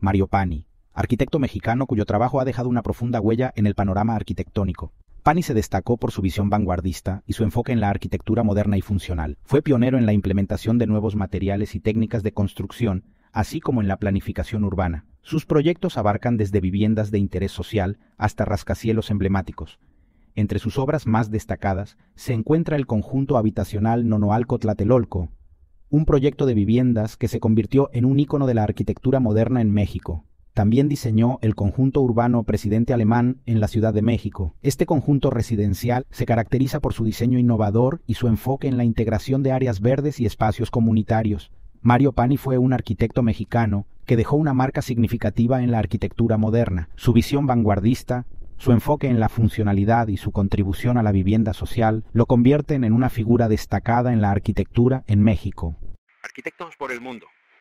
Mario Pani, arquitecto mexicano cuyo trabajo ha dejado una profunda huella en el panorama arquitectónico. Pani se destacó por su visión vanguardista y su enfoque en la arquitectura moderna y funcional. Fue pionero en la implementación de nuevos materiales y técnicas de construcción, así como en la planificación urbana. Sus proyectos abarcan desde viviendas de interés social hasta rascacielos emblemáticos. Entre sus obras más destacadas se encuentra el conjunto habitacional Nonoalco Tlatelolco, un proyecto de viviendas que se convirtió en un ícono de la arquitectura moderna en México. También diseñó el conjunto urbano Presidente Alemán en la Ciudad de México. Este conjunto residencial se caracteriza por su diseño innovador y su enfoque en la integración de áreas verdes y espacios comunitarios. Mario Pani fue un arquitecto mexicano que dejó una marca significativa en la arquitectura moderna. Su visión vanguardista, su enfoque en la funcionalidad y su contribución a la vivienda social lo convierten en una figura destacada en la arquitectura en México. Arquitectos por el mundo.